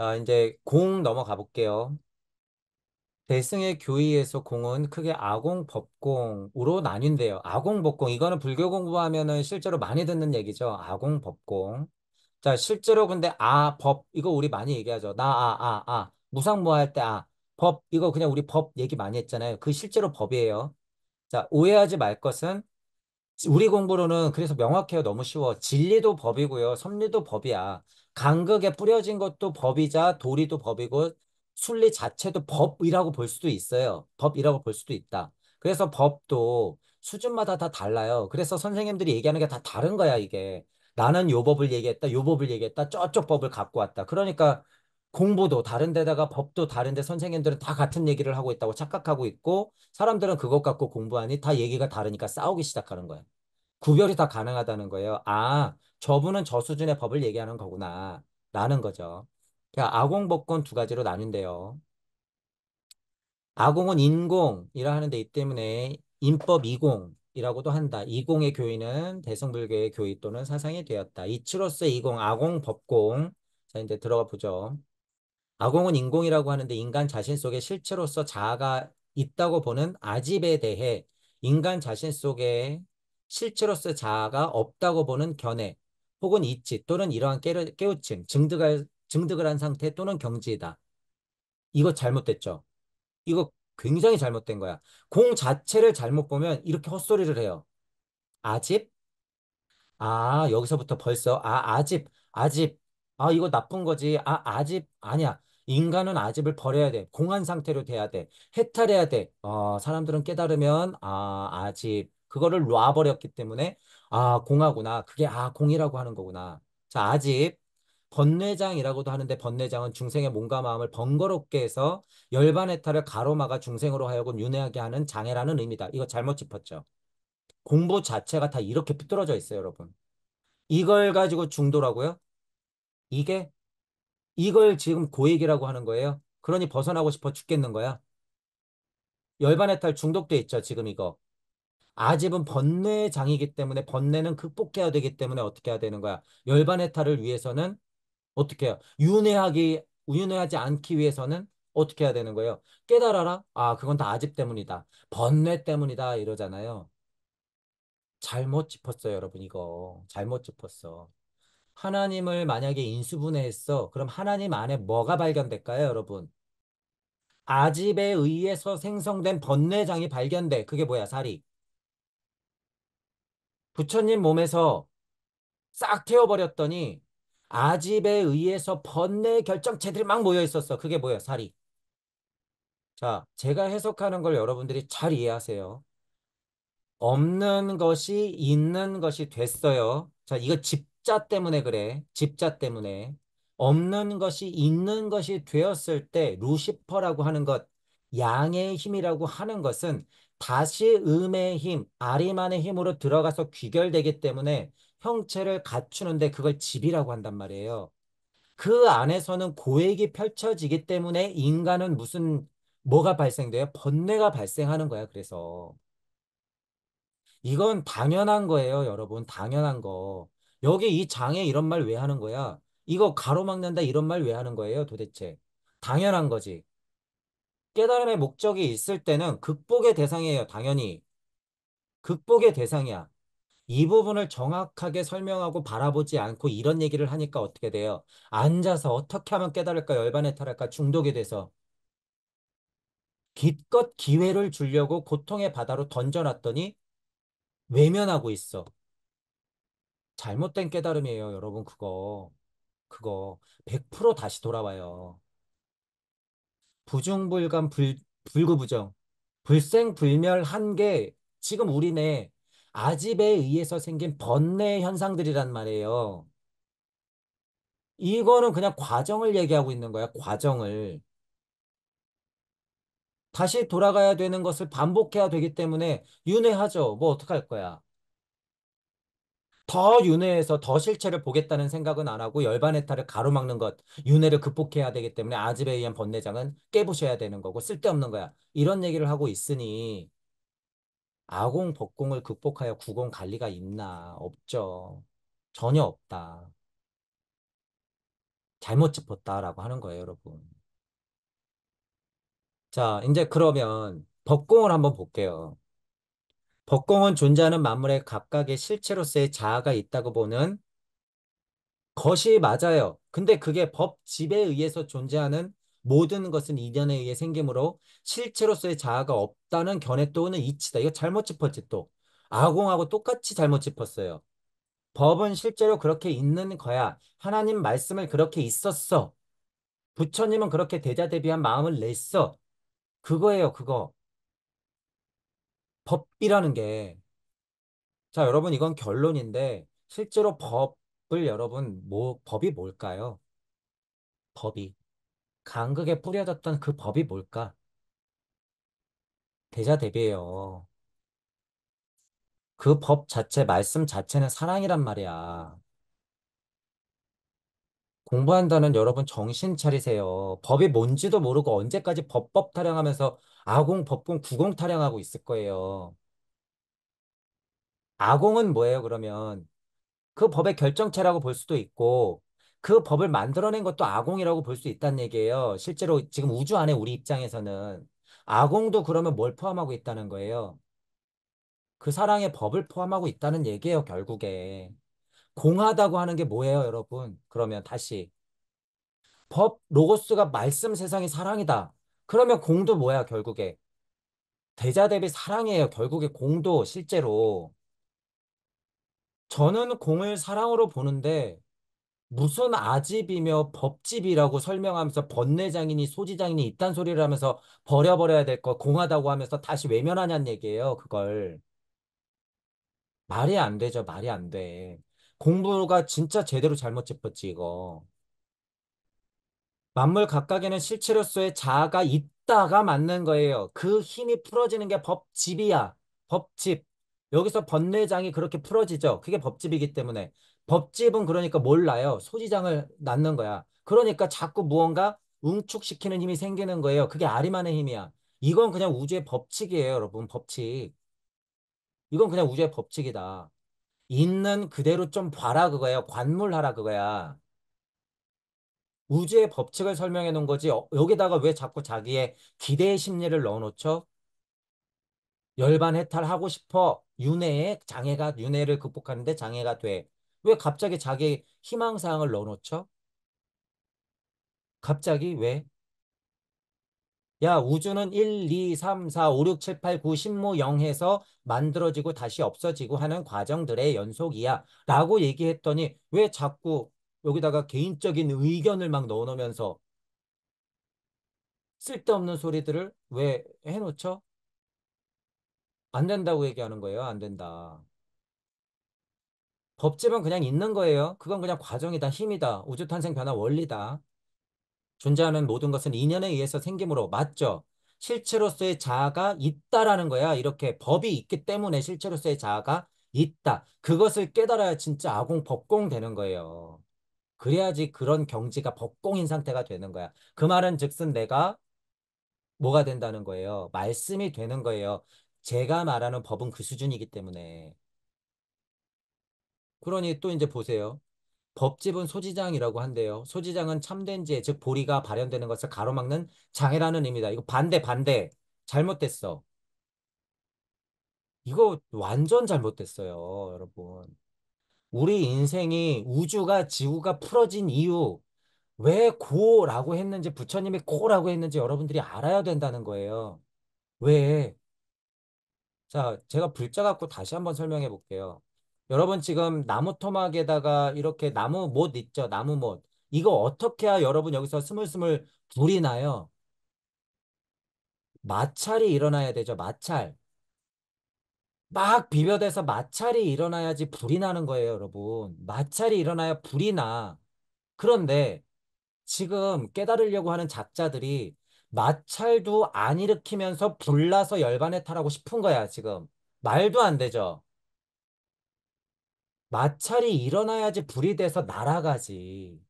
자, 어, 이제 공 넘어가 볼게요. 대승의 교의에서 공은 크게 아공, 법공으로 나뉜대요. 아공, 법공. 이거는 불교 공부하면 실제로 많이 듣는 얘기죠. 아공, 법공. 자, 실제로 근데 아, 법. 이거 우리 많이 얘기하죠. 나, 아, 아, 아. 무상무 할때 아. 법. 이거 그냥 우리 법 얘기 많이 했잖아요. 그 실제로 법이에요. 자, 오해하지 말 것은 우리 공부로는 그래서 명확해요. 너무 쉬워. 진리도 법이고요. 섭리도 법이야. 간극에 뿌려진 것도 법이자 도리도 법이고 순리 자체도 법이라고 볼 수도 있어요. 법이라고 볼 수도 있다. 그래서 법도 수준마다 다 달라요. 그래서 선생님들이 얘기하는 게 다 다른 거야, 이게. 나는 요 법을 얘기했다, 요 법을 얘기했다, 저쪽 법을 갖고 왔다. 그러니까 공부도 다른 데다가 법도 다른데 선생님들은 다 같은 얘기를 하고 있다고 착각하고 있고 사람들은 그것 갖고 공부하니 다 얘기가 다르니까 싸우기 시작하는 거야. 구별이 다 가능하다는 거예요. 아, 저분은 저 수준의 법을 얘기하는 거구나. 라는 거죠. 그니까 아공법권 두 가지로 나뉜대요. 아공은 인공이라 하는데 이 때문에 인법 이공이라고도 한다. 이공의 교의는 대승불교의 교의 또는 사상이 되었다. 이치로서 이공, 아공, 법공. 자, 이제 들어가 보죠. 아공은 인공이라고 하는데 인간 자신 속에 실체로서 자아가 있다고 보는 아집에 대해 인간 자신 속에 실체로서 자아가 없다고 보는 견해 혹은 이치 또는 이러한 깨우침, 증득을, 증득을 한 상태 또는 경지이다. 이거 잘못됐죠. 이거 굉장히 잘못된 거야. 공 자체를 잘못 보면 이렇게 헛소리를 해요. 아집? 아, 여기서부터 벌써 아, 아집, 아집. 아, 이거 나쁜 거지. 아, 아집 아니야. 인간은 아집을 버려야 돼. 공한 상태로 돼야 돼. 해탈해야 돼. 어, 사람들은 깨달으면 아, 아집 그거를 놔버렸기 때문에 아 공하구나 그게 아 공이라고 하는 거구나 자 아직 번뇌장이라고도 하는데 번뇌장은 중생의 몸과 마음을 번거롭게 해서 열반해탈을 가로막아 중생으로 하여금 윤회하게 하는 장애라는 의미다 이거 잘못 짚었죠 공부 자체가 다 이렇게 삐뚤어져 있어요 여러분 이걸 가지고 중도라고요? 이게? 이걸 지금 고액이라고 하는 거예요? 그러니 벗어나고 싶어 죽겠는 거야? 열반해탈 중독돼 있죠 지금 이거 아집은 번뇌의 장이기 때문에 번뇌는 극복해야 되기 때문에 어떻게 해야 되는 거야? 열반의탈을 위해서는 어떻게 해요? 윤회하기 윤회하지 않기 위해서는 어떻게 해야 되는 거예요? 깨달아라. 아, 그건 다 아집 때문이다. 번뇌 때문이다 이러잖아요. 잘못 짚었어요, 여러분 이거. 잘못 짚었어. 하나님을 만약에 인수분해했어. 그럼 하나님 안에 뭐가 발견될까요, 여러분? 아집에 의해서 생성된 번뇌장이 발견돼. 그게 뭐야, 살이. 부처님 몸에서 싹 태워버렸더니 아집에 의해서 번뇌 결정체들이 막 모여 있었어. 그게 뭐예요? 살이. 자, 제가 해석하는 걸 여러분들이 잘 이해하세요. 없는 것이 있는 것이 됐어요. 자, 이거 집자 때문에 그래. 집자 때문에. 없는 것이 있는 것이 되었을 때 루시퍼라고 하는 것, 양의 힘이라고 하는 것은 다시 음의 힘, 아리만의 힘으로 들어가서 귀결되기 때문에 형체를 갖추는데 그걸 집이라고 한단 말이에요. 그 안에서는 고액이 펼쳐지기 때문에 인간은 무슨 뭐가 발생돼요? 번뇌가 발생하는 거야. 그래서 이건 당연한 거예요, 여러분. 당연한 거. 여기 이 장에 이런 말 왜 하는 거야? 이거 가로막는다 이런 말 왜 하는 거예요, 도대체? 당연한 거지. 깨달음의 목적이 있을 때는 극복의 대상이에요. 당연히. 극복의 대상이야. 이 부분을 정확하게 설명하고 바라보지 않고 이런 얘기를 하니까 어떻게 돼요? 앉아서 어떻게 하면 깨달을까? 열반에 탈할까? 중독이 돼서. 기껏 기회를 주려고 고통의 바다로 던져놨더니 외면하고 있어. 잘못된 깨달음이에요, 여러분. 그거. 그거 100% 다시 돌아와요. 부중불감 불, 불구부정 불생불멸 한게 지금 우리네 아집에 의해서 생긴 번뇌 현상들이란 말이에요. 이거는 그냥 과정을 얘기하고 있는 거야. 과정을. 다시 돌아가야 되는 것을 반복해야 되기 때문에 윤회하죠. 뭐 어떡할 거야. 더 윤회에서 더 실체를 보겠다는 생각은 안 하고 열반의탈을 가로막는 것, 윤회를 극복해야 되기 때문에 아즈베이안 번뇌장은 깨부셔야 되는 거고 쓸데없는 거야. 이런 얘기를 하고 있으니 아공 법공을 극복하여 구공 관리가 있나? 없죠. 전혀 없다. 잘못 짚었다라고 하는 거예요, 여러분. 자, 이제 그러면 법공을 한번 볼게요. 법공은 존재하는 만물의 각각의 실체로서의 자아가 있다고 보는 것이 맞아요. 근데 그게 법 집에 의해서 존재하는 모든 것은 이전에 의해 생기므로 실체로서의 자아가 없다는 견해 또는 이치다. 이거 잘못 짚었지 또. 아공하고 똑같이 잘못 짚었어요. 법은 실제로 그렇게 있는 거야. 하나님 말씀을 그렇게 있었어. 부처님은 그렇게 대자 대비한 마음을 냈어. 그거예요, 그거. 법이라는 게, 자, 여러분, 이건 결론인데, 실제로 법을 여러분, 뭐, 법이 뭘까요? 법이. 강극에 뿌려졌던 그 법이 뭘까? 대자대비예요. 그 법 자체, 말씀 자체는 사랑이란 말이야. 공부한다는 여러분 정신 차리세요. 법이 뭔지도 모르고 언제까지 법법 타령하면서 아공, 법공, 구공 타령하고 있을 거예요. 아공은 뭐예요, 그러면? 그 법의 결정체라고 볼 수도 있고, 그 법을 만들어낸 것도 아공이라고 볼 수 있다는 얘기예요. 실제로 지금 우주 안에 우리 입장에서는. 아공도 그러면 뭘 포함하고 있다는 거예요? 그 사랑의 법을 포함하고 있다는 얘기예요, 결국에. 공하다고 하는 게 뭐예요, 여러분? 그러면 다시. 법, 로고스가 말씀 세상의 사랑이다. 그러면 공도 뭐야, 결국에? 대자 대비 사랑이에요. 결국에 공도 실제로. 저는 공을 사랑으로 보는데 무슨 아집이며 법집이라고 설명하면서 번뇌장인이 소지장인이 이딴 소리를 하면서 버려버려야 될 거 공하다고 하면서 다시 외면하냐는 얘기예요. 그걸. 말이 안 되죠. 말이 안 돼. 공부가 진짜 제대로 잘못 짚었지, 이거. 만물 각각에는 실체로서의 자아가 있다가 맞는 거예요. 그 힘이 풀어지는 게 법집이야. 법집. 여기서 번뇌장이 그렇게 풀어지죠. 그게 법집이기 때문에. 법집은 그러니까 몰라요. 소지장을 낳는 거야. 그러니까 자꾸 무언가 응축시키는 힘이 생기는 거예요. 그게 아리만의 힘이야. 이건 그냥 우주의 법칙이에요, 여러분. 법칙. 이건 그냥 우주의 법칙이다. 있는 그대로 좀 봐라 그거예요. 관물하라 그거야. 우주의 법칙을 설명해 놓은 거지 어, 여기다가 왜 자꾸 자기의 기대의 심리를 넣어놓죠? 열반 해탈하고 싶어. 윤회의 장애가 윤회를 극복하는데 장애가 돼. 왜 갑자기 자기 희망사항을 넣어놓죠? 갑자기 왜? 야 우주는 1, 2, 3, 4, 5, 6, 7, 8, 9, 10, 모 0, 해서 만들어지고 다시 없어지고 하는 과정들의 연속이야 라고 얘기했더니 왜 자꾸 여기다가 개인적인 의견을 막 넣어놓으면서 쓸데없는 소리들을 왜 해놓죠? 안 된다고 얘기하는 거예요. 안 된다. 법집은 그냥 있는 거예요. 그건 그냥 과정이다, 힘이다, 우주 탄생 변화 원리다. 존재하는 모든 것은 인연에 의해서 생김으로 맞죠. 실체로서의 자아가 있다라는 거야. 이렇게 법이 있기 때문에 실체로서의 자아가 있다. 그것을 깨달아야 진짜 아공 법공 되는 거예요. 그래야지 그런 경지가 법공인 상태가 되는 거야. 그 말은 즉슨 내가 뭐가 된다는 거예요. 말씀이 되는 거예요. 제가 말하는 법은 그 수준이기 때문에. 그러니 또 이제 보세요. 법집은 소지장이라고 한대요. 소지장은 참된 지혜, 즉 보리가 발현되는 것을 가로막는 장애라는 의미다. 이거 반대 반대. 잘못됐어. 이거 완전 잘못됐어요, 여러분. 우리 인생이 우주가 지구가 풀어진 이유 왜 고라고 했는지 부처님이 고라고 했는지 여러분들이 알아야 된다는 거예요. 왜? 자, 제가 불자 갖고 다시 한번 설명해 볼게요. 여러분 지금 나무 토막에다가 이렇게 나무 못 있죠? 나무 못. 이거 어떻게 해야 여러분 여기서 스물스물 불이 나요? 마찰이 일어나야 되죠. 마찰. 막 비벼대서 마찰이 일어나야지 불이 나는 거예요, 여러분. 마찰이 일어나야 불이 나. 그런데 지금 깨달으려고 하는 작자들이 마찰도 안 일으키면서 불나서 열반에 타라고 싶은 거야, 지금. 말도 안 되죠. 마찰이 일어나야지 불이 돼서 날아가지.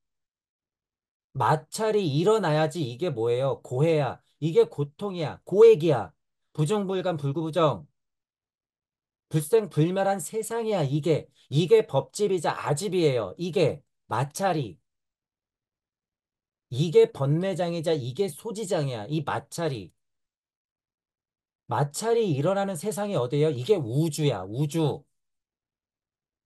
마찰이 일어나야지 이게 뭐예요? 고해야. 이게 고통이야. 고액이야. 부정불감 불구부정. 불생불멸한 세상이야 이게 이게 법집이자 아집이에요 이게 마찰이 이게 번뇌장이자 이게 소지장이야 이 마찰이 마찰이 일어나는 세상이 어디예요? 이게 우주야 우주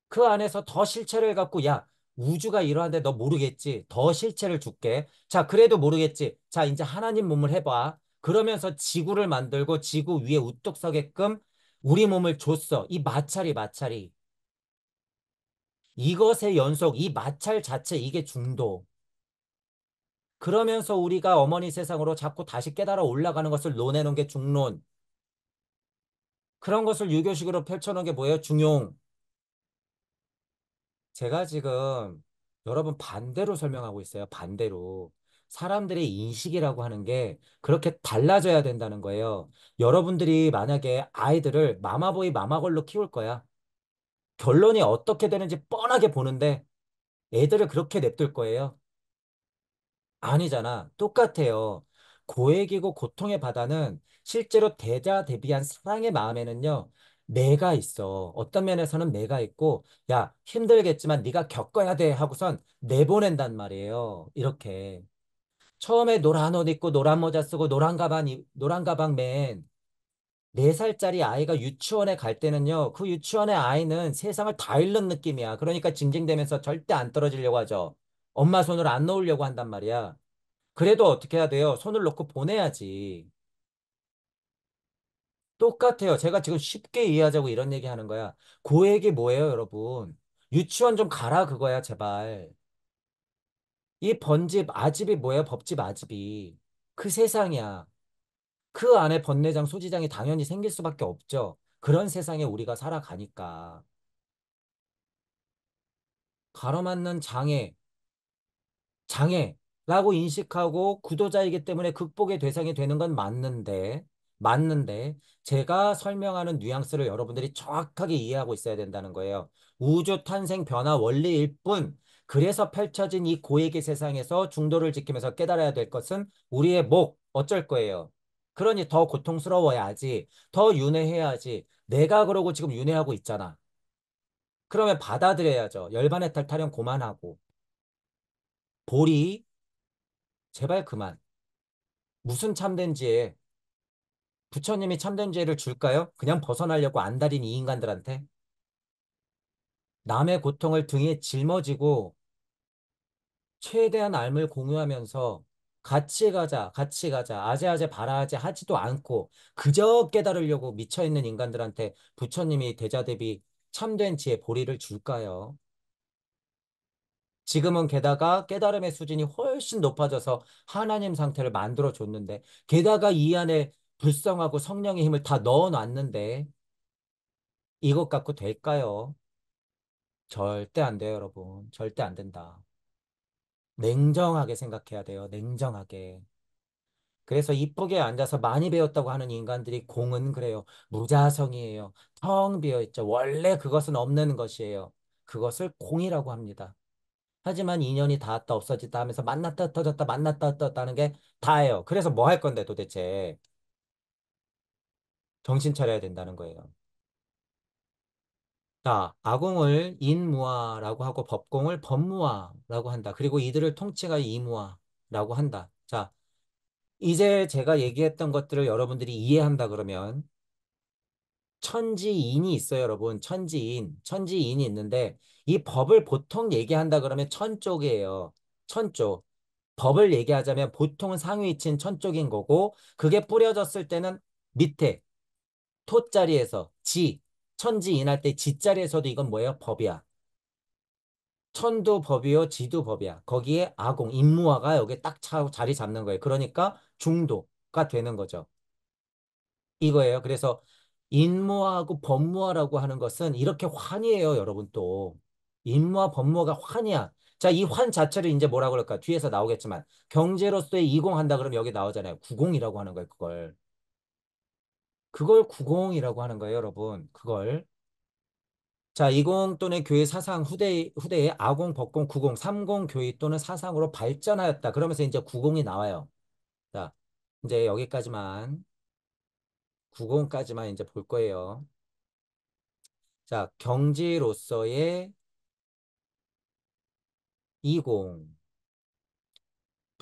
그 안에서 더 실체를 갖고 야 우주가 이러한데 너 모르겠지 더 실체를 줄게 자 그래도 모르겠지 자 이제 하나님 몸을 해봐 그러면서 지구를 만들고 지구 위에 우뚝 서게끔 우리 몸을 줬어. 이 마찰이 마찰이. 이것의 연속, 이 마찰 자체 이게 중도. 그러면서 우리가 어머니 세상으로 자꾸 다시 깨달아 올라가는 것을 논해놓은 게 중론. 그런 것을 유교식으로 펼쳐놓은 게 뭐예요? 중용. 제가 지금 여러분 반대로 설명하고 있어요. 반대로. 사람들의 인식이라고 하는 게 그렇게 달라져야 된다는 거예요. 여러분들이 만약에 아이들을 마마보이 마마걸로 키울 거야. 결론이 어떻게 되는지 뻔하게 보는데 애들을 그렇게 냅둘 거예요. 아니잖아. 똑같아요. 고액이고 고통의 바다는 실제로 대자 대비한 사랑의 마음에는요. 매가 있어. 어떤 면에서는 매가 있고 야 힘들겠지만 네가 겪어야 돼 하고선 내보낸단 말이에요. 이렇게. 처음에 노란 옷 입고 노란 모자 쓰고 노란 가방 노란 가방 맨 4살짜리 아이가 유치원에 갈 때는요. 그 유치원의 아이는 세상을 다 잃는 느낌이야. 그러니까 징징대면서 절대 안 떨어지려고 하죠. 엄마 손을 안 놓으려고 한단 말이야. 그래도 어떻게 해야 돼요? 손을 놓고 보내야지. 똑같아요. 제가 지금 쉽게 이해하자고 이런 얘기 하는 거야. 고액이 뭐예요, 여러분? 유치원 좀 가라 그거야, 제발. 이 번집 아집이 뭐야? 법집 아집이. 그 세상이야. 그 안에 번내장, 소지장이 당연히 생길 수밖에 없죠. 그런 세상에 우리가 살아가니까. 가로맞는 장애, 장애라고 인식하고 구도자이기 때문에 극복의 대상이 되는 건 맞는데, 맞는데, 제가 설명하는 뉘앙스를 여러분들이 정확하게 이해하고 있어야 된다는 거예요. 우주 탄생 변화 원리일 뿐, 그래서 펼쳐진 이 고액의 세상에서 중도를 지키면서 깨달아야 될 것은 우리의 목 어쩔 거예요. 그러니 더 고통스러워야지, 더 윤회해야지. 내가 그러고 지금 윤회하고 있잖아. 그러면 받아들여야죠. 열반의 탈 타령 고만하고. 보리, 제발 그만. 무슨 참된 지혜? 부처님이 참된 지혜를 줄까요? 그냥 벗어나려고 안달인 이 인간들한테? 남의 고통을 등에 짊어지고 최대한 앎을 공유하면서 같이 가자, 같이 가자, 아재아재 바라아재 하지도 않고 그저 깨달으려고 미쳐있는 인간들한테 부처님이 대자 대비 참된 지혜 보리를 줄까요? 지금은 게다가 깨달음의 수준이 훨씬 높아져서 하나님 상태를 만들어 줬는데 게다가 이 안에 불성하고 성령의 힘을 다 넣어 놨는데 이것 갖고 될까요? 절대 안 돼요, 여러분. 절대 안 된다. 냉정하게 생각해야 돼요. 냉정하게. 그래서 이쁘게 앉아서 많이 배웠다고 하는 인간들이 공은 그래요. 무자성이에요. 텅 비어있죠. 원래 그것은 없는 것이에요. 그것을 공이라고 합니다. 하지만 인연이 닿았다 없어졌다 하면서 만났다 터졌다 만났다 터졌다는 게 다예요. 그래서 뭐 할 건데 도대체 정신 차려야 된다는 거예요. 자, 아공을 인무화라고 하고 법공을 법무화라고 한다. 그리고 이들을 통치가 이무화라고 한다. 자, 이제 제가 얘기했던 것들을 여러분들이 이해한다 그러면 천지인이 있어요, 여러분. 천지인. 천지인이 있는데 이 법을 보통 얘기한다 그러면 천 쪽이에요. 천 쪽. 법을 얘기하자면 보통은 상위 위천 쪽인 거고 그게 뿌려졌을 때는 밑에 토자리에서 지 천지인할 때 지자리에서도 이건 뭐예요? 법이야. 천도 법이요, 지도 법이야. 거기에 아공, 임무화가 여기 딱 차, 자리 잡는 거예요. 그러니까 중도가 되는 거죠. 이거예요. 그래서 인무화하고 법무화라고 하는 것은 이렇게 환이에요, 여러분 또. 인무화, 법무화가 환이야. 자, 이 환 자체를 이제 뭐라 그럴까? 뒤에서 나오겠지만 경제로서의 이공한다 그러면 여기 나오잖아요. 구공이라고 하는 거예요, 그걸. 그걸 구공이라고 하는 거예요, 여러분. 그걸. 자, 이공 또는 교회 사상 후대, 후대에 아공, 법공, 구공, 삼공 교회 또는 사상으로 발전하였다. 그러면서 이제 구공이 나와요. 자, 이제 여기까지만, 구공까지만 이제 볼 거예요. 자, 경지로서의 이공.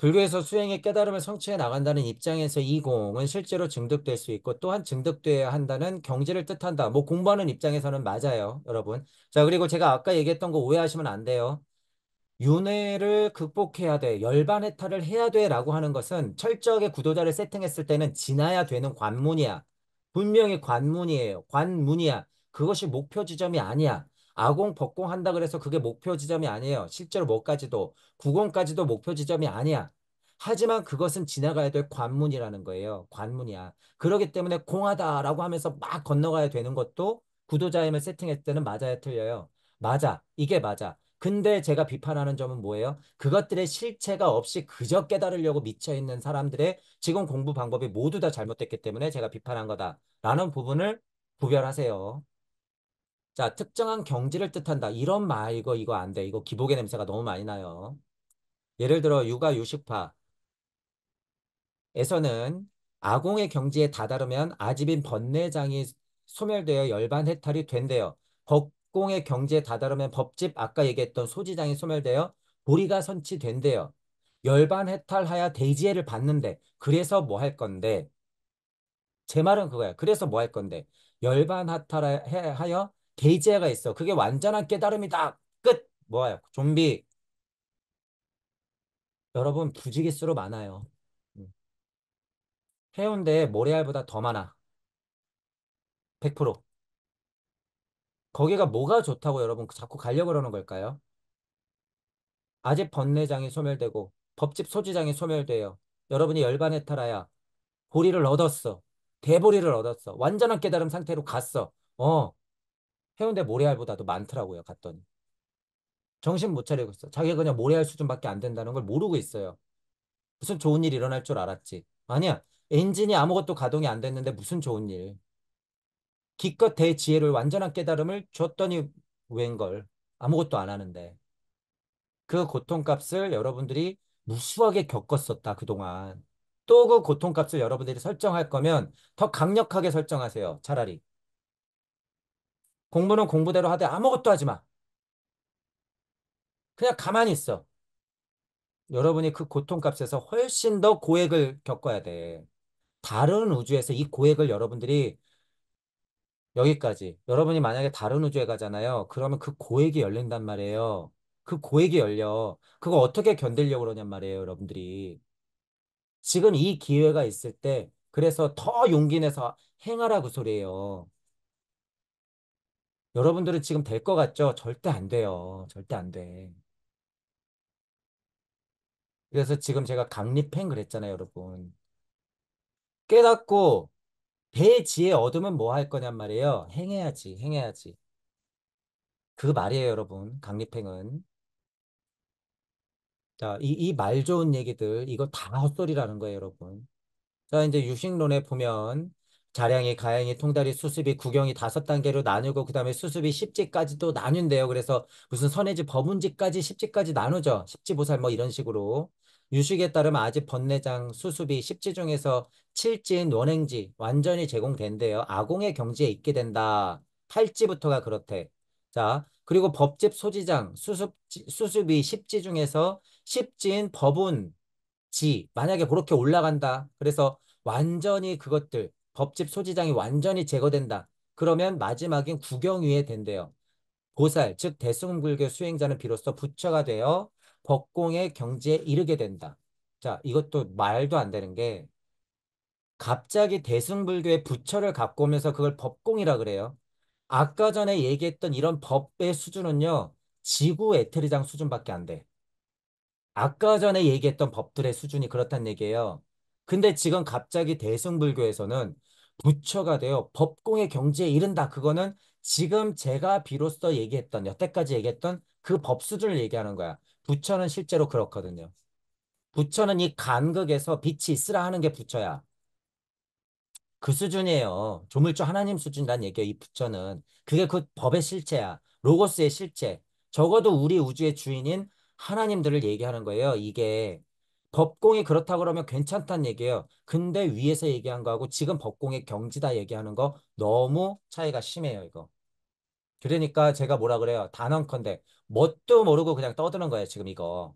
불교에서 수행의 깨달음을 성취해 나간다는 입장에서 이 공은 실제로 증득될 수 있고 또한 증득돼야 한다는 경지를 뜻한다. 뭐 공부하는 입장에서는 맞아요, 여러분. 자, 그리고 제가 아까 얘기했던 거 오해하시면 안 돼요. 윤회를 극복해야 돼, 열반해탈을 해야 돼라고 하는 것은 철저하게 구도자를 세팅했을 때는 지나야 되는 관문이야. 분명히 관문이에요. 관문이야. 그것이 목표 지점이 아니야. 아공 법공 한다 그래서 그게 목표 지점이 아니에요. 실제로 뭐까지도 구공까지도 목표 지점이 아니야. 하지만 그것은 지나가야 될 관문이라는 거예요. 관문이야. 그러기 때문에 공하다라고 하면서 막 건너가야 되는 것도 구도자 임을세팅했을 때는 맞아야 틀려요. 맞아. 이게 맞아. 근데 제가 비판하는 점은 뭐예요? 그것들의 실체가 없이 그저 깨달으려고 미쳐 있는 사람들의 지금 공부 방법이 모두 다 잘못됐기 때문에 제가 비판한 거다라는 부분을 구별하세요. 자, 특정한 경지를 뜻한다. 이런 말 이거 이거 안 돼. 이거 기복의 냄새가 너무 많이 나요. 예를 들어 육아 유식파에서는 아공의 경지에 다다르면 아집인 번뇌장이 소멸되어 열반 해탈이 된대요. 법공의 경지에 다다르면 법집 아까 얘기했던 소지장이 소멸되어 보리가 선치된대요. 열반 해탈하여 대지혜를 받는데 그래서 뭐 할 건데 제 말은 그거야. 그래서 뭐 할 건데 열반 하탈하여 게이지제가 있어. 그게 완전한 깨달음이다. 끝. 뭐예요? 좀비. 여러분 부지기수로 많아요. 음. 해운대 에 모래알보다 더 많아. 100%. 거기가 뭐가 좋다고 여러분 자꾸 가려고 그러는 걸까요? 아직 번뇌장이 소멸되고 법집 소지장이 소멸되어 여러분이 열반에 타라야 보리를 얻었어. 대보리를 얻었어. 완전한 깨달음 상태로 갔어. 어. 해운대 모래알보다도 많더라고요. 갔더니. 정신 못 차리고 있어. 자기가 그냥 모래알 수준밖에 안 된다는 걸 모르고 있어요. 무슨 좋은 일 일어날 줄 알았지. 아니야. 엔진이 아무것도 가동이 안 됐는데 무슨 좋은 일. 기껏 대지혜를 완전한 깨달음을 줬더니 웬걸. 아무것도 안 하는데. 그 고통값을 여러분들이 무수하게 겪었었다, 그동안. 또 그 고통값을 여러분들이 설정할 거면 더 강력하게 설정하세요, 차라리. 공부는 공부대로 하되 아무것도 하지 마. 그냥 가만히 있어. 여러분이 그 고통값에서 훨씬 더 고액을 겪어야 돼. 다른 우주에서 이 고액을 여러분들이 여기까지. 여러분이 만약에 다른 우주에 가잖아요. 그러면 그 고액이 열린단 말이에요. 그 고액이 열려. 그거 어떻게 견디려고 그러냔 말이에요, 여러분들이. 지금 이 기회가 있을 때 그래서 더 용기 내서 행하라고 소리예요. 여러분들은 지금 될 것 같죠? 절대 안 돼요. 절대 안 돼. 그래서 지금 제가 강립행 그랬잖아요, 여러분. 깨닫고 대지에 얻으면 뭐 할 거냔 말이에요. 행해야지, 행해야지. 그 말이에요, 여러분. 강립행은. 자, 이, 이 말 좋은 얘기들, 이거 다 헛소리라는 거예요, 여러분. 자, 이제 유식론에 보면 자량이, 가양이, 통다리, 수습이, 구경이 다섯 단계로 나누고 그 다음에 수습이 십지까지도 나뉜대요 그래서 무슨 선해지, 법운지까지 십지까지 나누죠. 십지보살 뭐 이런 식으로. 유식에 따르면 아직 번뇌장, 수습이 십지 중에서 칠지인 원행지 완전히 제공된대요. 아공의 경지에 있게 된다. 팔지부터가 그렇대. 자, 그리고 법집 소지장, 수습, 수습이 십지 중에서 십지인 법운, 지 만약에 그렇게 올라간다. 그래서 완전히 그것들 법집 소지장이 완전히 제거된다. 그러면 마지막인 구경위에 된대요. 보살, 즉 대승불교 수행자는 비로소 부처가 되어 법공의 경지에 이르게 된다. 자, 이것도 말도 안 되는 게 갑자기 대승불교의 부처를 갖고 오면서 그걸 법공이라 그래요. 아까 전에 얘기했던 이런 법의 수준은요. 지구 에테리장 수준밖에 안 돼. 아까 전에 얘기했던 법들의 수준이 그렇다는 얘기예요. 근데 지금 갑자기 대승불교에서는 부처가 되어 법공의 경지에 이른다. 그거는 지금 제가 비로소 얘기했던 여태까지 얘기했던 그 법수들을 얘기하는 거야. 부처는 실제로 그렇거든요. 부처는 이 간극에서 빛이 있으라 하는 게 부처야. 그 수준이에요. 조물주 하나님 수준이란 얘기예요. 이 부처는. 그게 그 법의 실체야. 로고스의 실체. 적어도 우리 우주의 주인인 하나님들을 얘기하는 거예요. 이게 법공이 그렇다 그러면 괜찮단 얘기예요. 근데 위에서 얘기한 거하고 지금 법공의 경지다 얘기하는 거 너무 차이가 심해요, 이거. 그러니까 제가 뭐라 그래요. 단언컨대 뭣도 모르고 그냥 떠드는 거예요, 지금 이거.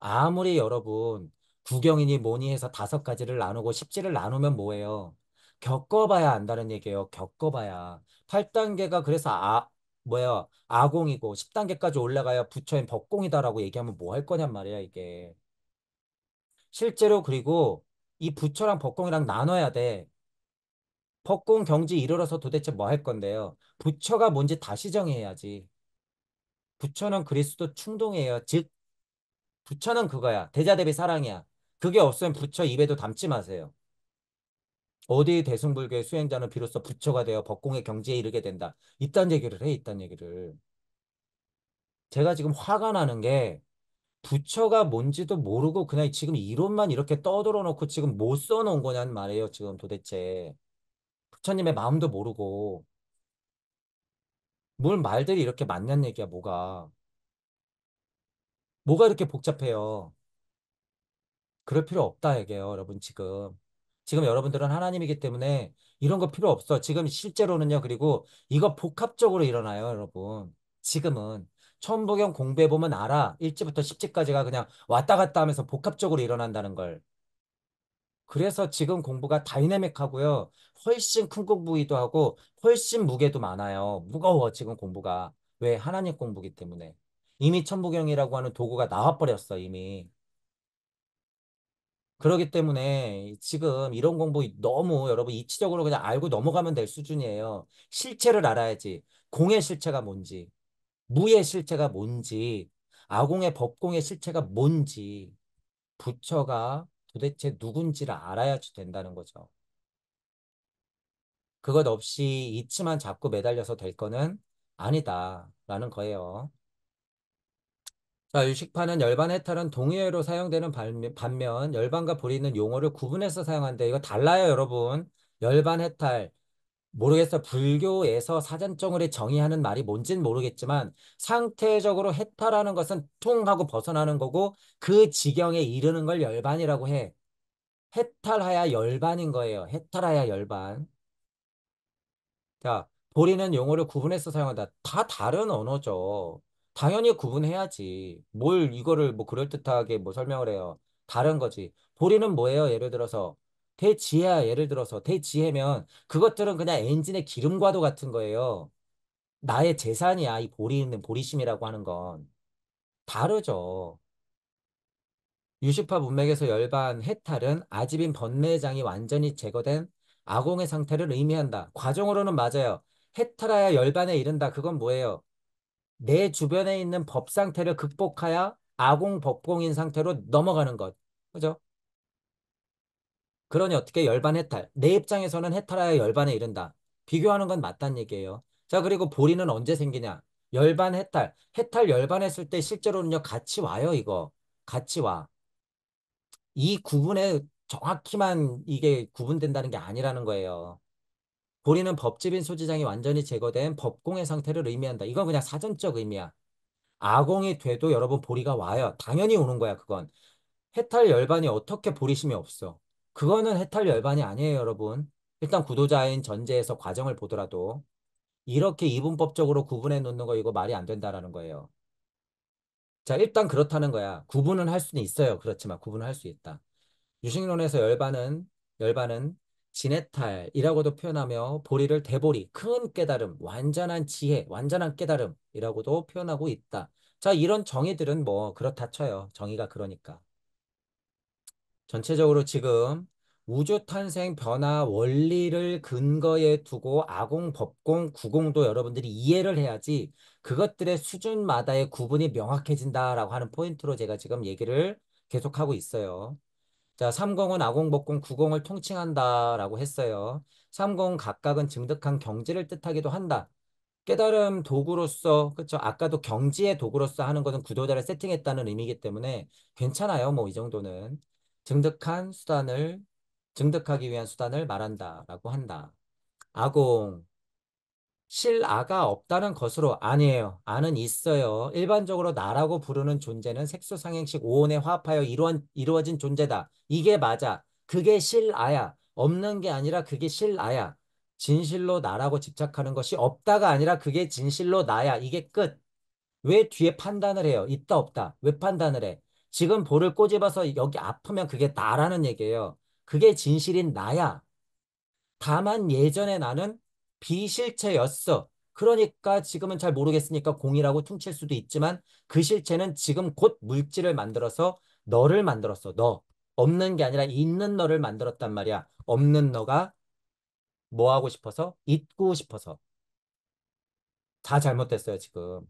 아무리 여러분 구경이니 뭐니 해서 다섯 가지를 나누고 십지를 나누면 뭐예요? 겪어봐야 안다는 얘기예요. 겪어봐야. 8단계가 그래서 아, 뭐야, 아공이고 10단계까지 올라가야 부처인 법공이다라고 얘기하면 뭐 할 거냔 말이야, 이게. 실제로 그리고 이 부처랑 법공이랑 나눠야 돼. 법공 경지 이르러서 도대체 뭐 할 건데요. 부처가 뭔지 다시 정해야지. 부처는 그리스도 충동이에요. 즉 부처는 그거야. 대자대비 사랑이야. 그게 없으면 부처 입에도 담지 마세요. 어디 대승불교의 수행자는 비로소 부처가 되어 법공의 경지에 이르게 된다. 이딴 얘기를 해. 이딴 얘기를. 제가 지금 화가 나는 게 부처가 뭔지도 모르고 그냥 지금 이론만 이렇게 떠들어 놓고 지금 못 써놓은 거냐는 말이에요. 지금 도대체. 부처님의 마음도 모르고. 뭘 말들이 이렇게 맞냐는 얘기야, 뭐가. 뭐가 이렇게 복잡해요. 그럴 필요 없다, 얘기해요, 여러분, 지금. 지금 여러분들은 하나님이기 때문에 이런 거 필요 없어. 지금 실제로는요, 그리고 이거 복합적으로 일어나요, 여러분. 지금은. 천부경 공부해보면 알아. 1집부터1 0집까지가 그냥 왔다 갔다 하면서 복합적으로 일어난다는 걸. 그래서 지금 공부가 다이내믹하고요. 훨씬 큰 공부이기도 하고 훨씬 무게도 많아요. 무거워 지금 공부가. 왜? 하나님 공부기 때문에. 이미 천부경이라고 하는 도구가 나와버렸어 이미. 그러기 때문에 지금 이런 공부 너무 여러분 이치적으로 그냥 알고 넘어가면 될 수준이에요. 실체를 알아야지. 공의 실체가 뭔지. 무의 실체가 뭔지 아공의 법공의 실체가 뭔지 부처가 도대체 누군지를 알아야 된다는 거죠. 그것 없이 이치만 자꾸 매달려서 될 거는 아니다라는 거예요. 자, 유식파는 열반 해탈은 동의어로 사용되는 반면 열반과 불의는 용어를 구분해서 사용한데 이거 달라요, 여러분. 열반 해탈, 모르겠어요. 불교에서 사전적으로 정의하는 말이 뭔진 모르겠지만 상태적으로 해탈하는 것은 통하고 벗어나는 거고 그 지경에 이르는 걸 열반이라고 해. 해탈하야 열반인 거예요. 해탈하야 열반. 자, 보리는 용어를 구분해서 사용한다. 다 다른 언어죠. 당연히 구분해야지. 뭘 이거를 뭐 그럴듯하게 뭐 설명을 해요. 다른 거지. 보리는 뭐예요? 예를 들어서 대지혜야 예를 들어서 대지혜면 그것들은 그냥 엔진의 기름과도 같은 거예요. 나의 재산이야 이 보리 있는 보리심이라고 하는 건 다르죠. 유식파 문맥에서 열반 해탈은 아지인 번뇌장이 완전히 제거된 아공의 상태를 의미한다. 과정으로는 맞아요. 해탈하여 열반에 이른다. 그건 뭐예요? 내 주변에 있는 법 상태를 극복하여 아공 법공인 상태로 넘어가는 것. 그죠? 그러니 어떻게 열반 해탈. 내 입장에서는 해탈하여 열반에 이른다. 비교하는 건 맞다는 얘기예요. 자 그리고 보리는 언제 생기냐. 열반 해탈. 해탈 열반했을 때 실제로는요. 같이 와요 이거. 같이 와. 이 구분에 정확히만 이게 구분된다는 게 아니라는 거예요. 보리는 법집인 소지장이 완전히 제거된 법공의 상태를 의미한다. 이건 그냥 사전적 의미야. 아공이 돼도 여러분 보리가 와요. 당연히 오는 거야 그건. 해탈 열반이 어떻게 보리심이 없어. 그거는 해탈 열반이 아니에요, 여러분. 일단 구도자인 전제에서 과정을 보더라도 이렇게 이분법적으로 구분해 놓는 거 이거 말이 안 된다라는 거예요. 자, 일단 그렇다는 거야. 구분은 할 수는 있어요. 그렇지만 구분을 할 수 있다. 유식론에서 열반은 열반은 진해탈이라고도 표현하며 보리를 대보리, 큰 깨달음, 완전한 지혜, 완전한 깨달음이라고도 표현하고 있다. 자, 이런 정의들은 뭐 그렇다 쳐요. 정의가 그러니까. 전체적으로 지금 우주 탄생 변화 원리를 근거에 두고 아공, 법공, 구공도 여러분들이 이해를 해야지 그것들의 수준마다의 구분이 명확해진다라고 하는 포인트로 제가 지금 얘기를 계속하고 있어요. 자, 삼공은 아공, 법공, 구공을 통칭한다라고 했어요. 삼공 각각은 증득한 경지를 뜻하기도 한다. 깨달음 도구로서 그렇죠 아까도 경지의 도구로서 하는 것은 구도자를 세팅했다는 의미이기 때문에 괜찮아요 뭐 이 정도는 증득한 수단을 증득하기 위한 수단을 말한다라고 한다. 아공 실아가 없다는 것으로 아니에요. 아는 있어요. 일반적으로 나라고 부르는 존재는 색소상행식 오온에 화합하여 이루어, 이루어진 존재다. 이게 맞아. 그게 실아야. 없는 게 아니라 그게 실아야. 진실로 나라고 집착하는 것이 없다가 아니라 그게 진실로 나야. 이게 끝. 왜 뒤에 판단을 해요? 있다 없다. 왜 판단을 해? 지금 볼을 꼬집어서 여기 아프면 그게 나라는 얘기예요. 그게 진실인 나야. 다만 예전에 나는 비실체였어. 그러니까 지금은 잘 모르겠으니까 공이라고 퉁칠 수도 있지만 그 실체는 지금 곧 물질을 만들어서 너를 만들었어. 너. 없는 게 아니라 있는 너를 만들었단 말이야. 없는 너가 뭐 하고 싶어서? 잊고 싶어서. 다 잘못됐어요, 지금.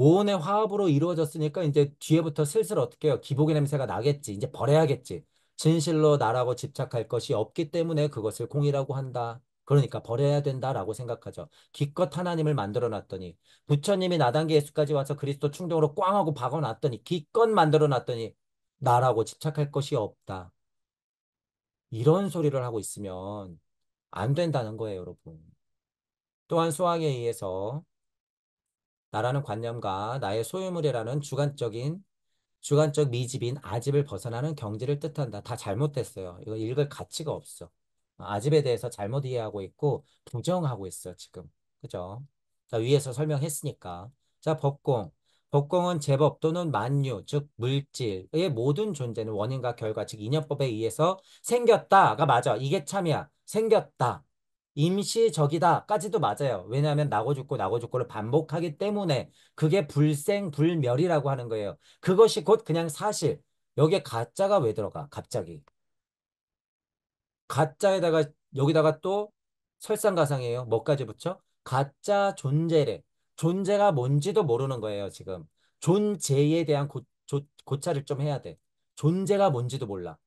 오온의 화합으로 이루어졌으니까 이제 뒤에부터 슬슬 어떻게 해요? 기복의 냄새가 나겠지. 이제 버려야겠지. 진실로 나라고 집착할 것이 없기 때문에 그것을 공이라고 한다. 그러니까 버려야 된다라고 생각하죠. 기껏 하나님을 만들어 놨더니 부처님이 나단계 예수까지 와서 그리스도 충동으로 꽝 하고 박아 놨더니 기껏 만들어 놨더니 나라고 집착할 것이 없다. 이런 소리를 하고 있으면 안 된다는 거예요, 여러분. 또한 수학에 의해서 나라는 관념과 나의 소유물이라는 주관적인 주관적 미집인 아집을 벗어나는 경지를 뜻한다. 다 잘못됐어요. 이거 읽을 가치가 없어. 아집에 대해서 잘못 이해하고 있고 부정하고 있어 지금. 그죠? 자 위에서 설명했으니까. 자 법공. 법공은 제법 또는 만유, 즉 물질의 모든 존재는 원인과 결과, 즉 인연법에 의해서 생겼다가 맞아. 이게 참이야. 생겼다. 임시적이다까지도 맞아요. 왜냐하면 나고 죽고 나고 죽고를 반복하기 때문에 그게 불생불멸이라고 하는 거예요. 그것이 곧 그냥 사실. 여기에 가짜가 왜 들어가? 갑자기. 가짜에다가 여기다가 또 설상가상이에요. 뭐까지 붙여? 가짜 존재래. 존재가 뭔지도 모르는 거예요. 지금. 존재에 대한 고, 조, 고찰을 좀 해야 돼. 존재가 뭔지도 몰라.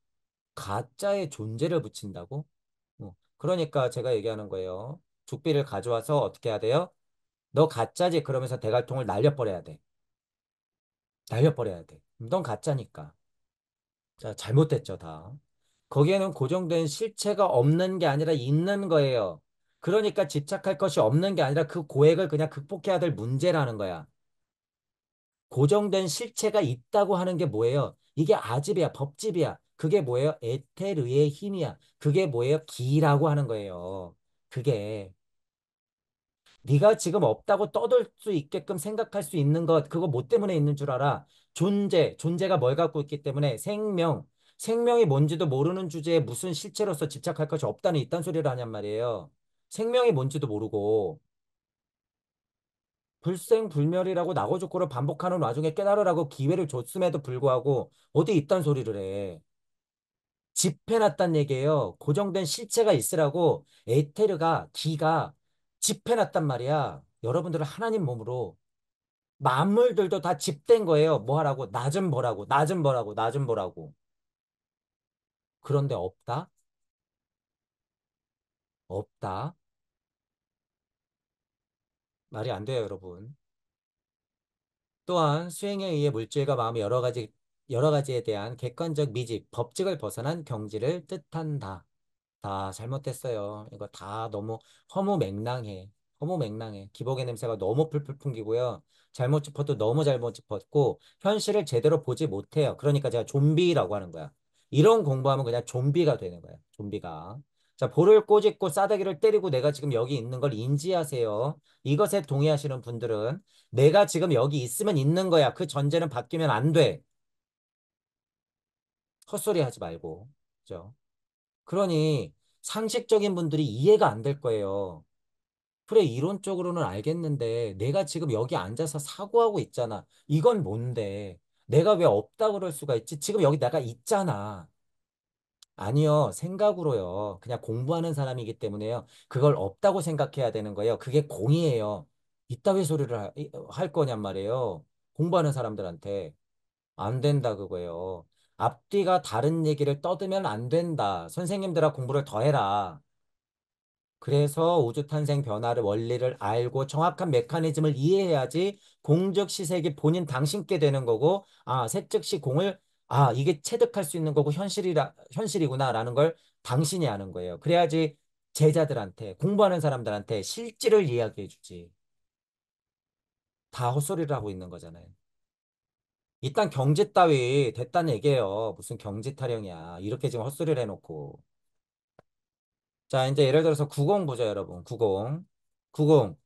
가짜의 존재를 붙인다고? 그러니까 제가 얘기하는 거예요. 죽비를 가져와서 어떻게 해야 돼요? 너 가짜지 그러면서 대갈통을 날려버려야 돼. 날려버려야 돼. 넌 가짜니까. 자, 잘못됐죠, 다. 거기에는 고정된 실체가 없는 게 아니라 있는 거예요. 그러니까 집착할 것이 없는 게 아니라 그 고액을 그냥 극복해야 될 문제라는 거야. 고정된 실체가 있다고 하는 게 뭐예요? 이게 아집이야, 법집이야. 그게 뭐예요? 에테르의 힘이야. 그게 뭐예요? 기라고 하는 거예요. 그게 네가 지금 없다고 떠들 수 있게끔 생각할 수 있는 것 그거 뭐 때문에 있는 줄 알아? 존재, 존재가 뭘 갖고 있기 때문에 생명, 생명이 뭔지도 모르는 주제에 무슨 실체로서 집착할 것이 없다는 이딴 소리를 하냔 말이에요. 생명이 뭔지도 모르고 불생불멸이라고 낙오죽고를 반복하는 와중에 깨달으라고 기회를 줬음에도 불구하고 어디 있단 소리를 해. 집해놨단 얘기예요. 고정된 실체가 있으라고 에테르가 기가 집해놨단 말이야. 여러분들은 하나님 몸으로 만물들도 다 집된 거예요. 뭐 하라고? 나좀 보라고. 나좀 보라고. 나좀 보라고. 그런데 없다? 없다. 말이 안 돼요, 여러분. 또한 수행에 의해 물질과 마음의 여러 가지 여러 가지에 대한 객관적 미직, 법칙을 벗어난 경지를 뜻한다. 다 잘못됐어요. 이거 다 너무 허무맹랑해. 허무맹랑해. 기복의 냄새가 너무 풀풀 풍기고요. 잘못 짚어도 너무 잘못 짚었고 현실을 제대로 보지 못해요. 그러니까 제가 좀비라고 하는 거야. 이런 공부하면 그냥 좀비가 되는 거야. 좀비가. 자, 볼을 꼬집고 싸다기를 때리고 내가 지금 여기 있는 걸 인지하세요. 이것에 동의하시는 분들은 내가 지금 여기 있으면 있는 거야. 그 전제는 바뀌면 안 돼. 헛소리 하지 말고. 그죠? 그러니 상식적인 분들이 이해가 안 될 거예요. 그래, 이론적으로는 알겠는데 내가 지금 여기 앉아서 사고하고 있잖아. 이건 뭔데? 내가 왜 없다 그럴 수가 있지? 지금 여기 내가 있잖아. 아니요. 생각으로요. 그냥 공부하는 사람이기 때문에요. 그걸 없다고 생각해야 되는 거예요. 그게 공이에요. 이따위 소리를 할 거냔 말이에요. 공부하는 사람들한테. 안 된다 그거예요. 앞뒤가 다른 얘기를 떠들면 안 된다. 선생님들아 공부를 더 해라. 그래서 우주 탄생 변화를 원리를 알고 정확한 메커니즘을 이해해야지 공적 시색이 본인 당신께 되는 거고 아 세즉시 공을 아 이게 체득할 수 있는 거고 현실이라 현실이구나라는 걸 당신이 아는 거예요. 그래야지 제자들한테 공부하는 사람들한테 실질을 이야기해 주지. 다 헛소리를 하고 있는 거잖아요. 일단 경제 따위 됐다는 얘기예요. 무슨 경제 타령이야. 이렇게 지금 헛소리를 해놓고. 자, 이제 예를 들어서 90 보죠, 여러분. 90. 90.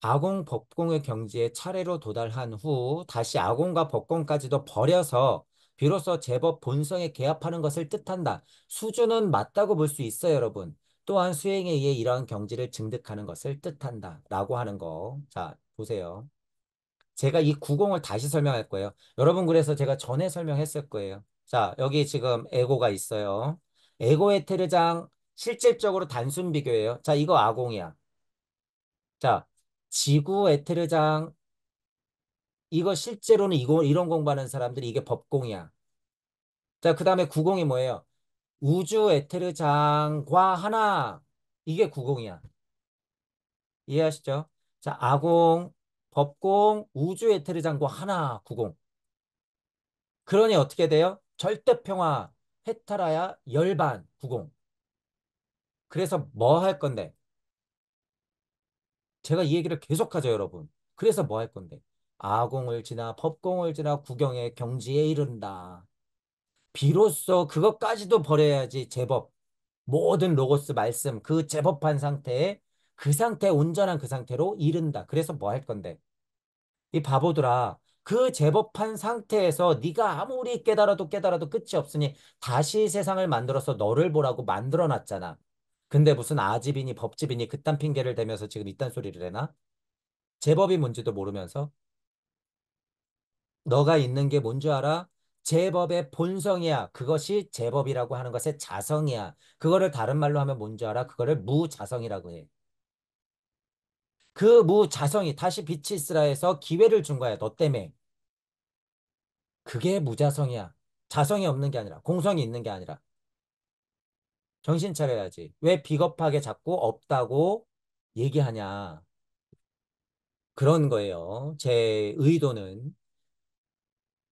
아공, 법공의 경지에 차례로 도달한 후 다시 아공과 법공까지도 버려서 비로소 제법 본성에 개합하는 것을 뜻한다. 수준은 맞다고 볼 수 있어요, 여러분. 또한 수행에 의해 이러한 경지를 증득하는 것을 뜻한다. 라고 하는 거. 자, 보세요. 제가 이구공을 다시 설명할 거예요. 여러분 그래서 제가 전에 설명했을 거예요. 자, 여기 지금 에고가 있어요. 에고의 테르장 실질적으로 단순 비교예요. 자, 이거 아공이야. 자, 지구 에테르장 이거 실제로는 이거, 이런 공부하는 사람들이 이게 법공이야. 자, 그 다음에 구공이 뭐예요? 우주 에테르장과 하나 이게 구공이야. 이해하시죠? 자, 아공, 법공 우주 에테르 장고 하나 구공. 그러니 어떻게 돼요? 절대 평화 헤타라야 열반 구공. 그래서 뭐 할 건데? 제가 이 얘기를 계속하죠, 여러분. 그래서 뭐 할 건데? 아공을 지나 법공을 지나 구경의 경지에 이른다. 비로소 그것까지도 버려야지 제법 모든 로고스 말씀 그 제법한 상태에 그 상태 온전한 그 상태로 이른다. 그래서 뭐 할 건데? 이 바보들아 그 제법한 상태에서 네가 아무리 깨달아도 깨달아도 끝이 없으니 다시 세상을 만들어서 너를 보라고 만들어놨잖아. 근데 무슨 아집이니 법집이니 그딴 핑계를 대면서 지금 이딴 소리를 해나? 제법이 뭔지도 모르면서 너가 있는 게 뭔 줄 알아? 제법의 본성이야. 그것이 제법이라고 하는 것의 자성이야. 그거를 다른 말로 하면 뭔 줄 알아? 그거를 무자성이라고 해. 그무 자성이 다시 빛이 있으라해서 기회를 준 거야. 너 때문에. 그게 무자성이야. 자성이 없는 게 아니라 공성이 있는 게 아니라. 정신 차려야지. 왜 비겁하게 자꾸 없다고 얘기하냐. 그런 거예요. 제 의도는.